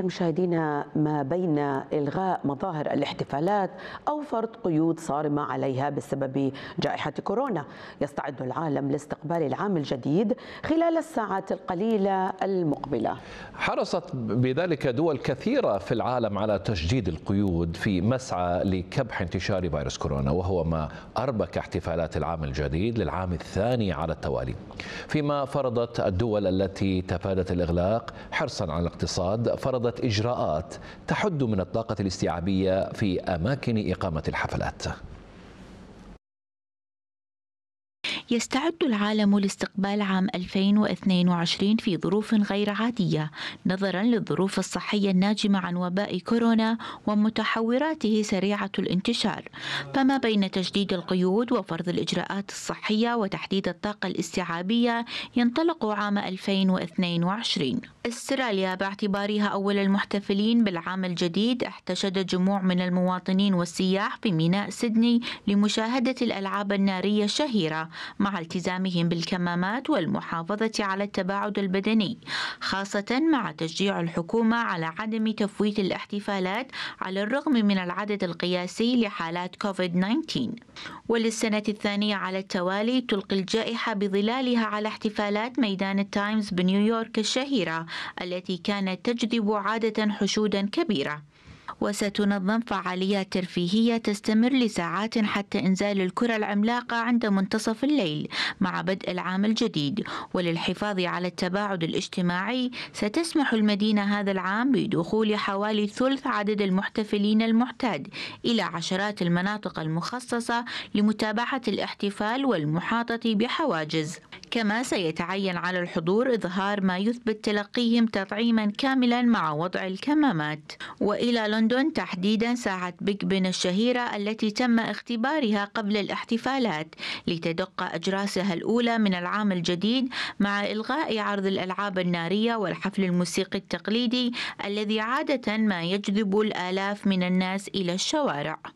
مشاهدينا ما بين إلغاء مظاهر الاحتفالات أو فرض قيود صارمة عليها بسبب جائحة كورونا يستعد العالم لاستقبال العام الجديد خلال الساعات القليلة المقبلة حرصت بذلك دول كثيرة في العالم على تشديد القيود في مسعى لكبح انتشار فيروس كورونا وهو ما أربك احتفالات العام الجديد للعام الثاني على التوالي فيما فرضت الدول التي تفادت الإغلاق حرصا على الاقتصاد فرض اتخذت إجراءات تحد من الطاقة الاستيعابية في أماكن إقامة الحفلات يستعد العالم لاستقبال عام 2022 في ظروف غير عادية نظرا للظروف الصحية الناجمة عن وباء كورونا ومتحوراته سريعة الانتشار فما بين تجديد القيود وفرض الإجراءات الصحية وتحديد الطاقة الاستيعابية ينطلق عام 2022 استراليا باعتبارها أول المحتفلين بالعام الجديد احتشد جموع من المواطنين والسياح في ميناء سيدني لمشاهدة الألعاب النارية الشهيرة مع التزامهم بالكمامات والمحافظة على التباعد البدني خاصة مع تشجيع الحكومة على عدم تفويت الاحتفالات على الرغم من العدد القياسي لحالات كوفيد-19 وللسنة الثانية على التوالي تلقي الجائحة بظلالها على احتفالات ميدان التايمز بنيويورك الشهيرة التي كانت تجذب عادة حشودا كبيرة وستنظم فعاليات ترفيهية تستمر لساعات حتى إنزال الكرة العملاقة عند منتصف الليل مع بدء العام الجديد وللحفاظ على التباعد الاجتماعي ستسمح المدينة هذا العام بدخول حوالي ثلث عدد المحتفلين المعتاد إلى عشرات المناطق المخصصة لمتابعة الاحتفال والمحاطة بحواجز كما سيتعين على الحضور إظهار ما يثبت تلقيهم تطعيما كاملا مع وضع الكمامات وإلى لندن تحديدا ساعة بيج بن الشهيرة التي تم اختبارها قبل الاحتفالات لتدق أجراسها الأولى من العام الجديد مع إلغاء عرض الألعاب النارية والحفل الموسيقي التقليدي الذي عادة ما يجذب الآلاف من الناس إلى الشوارع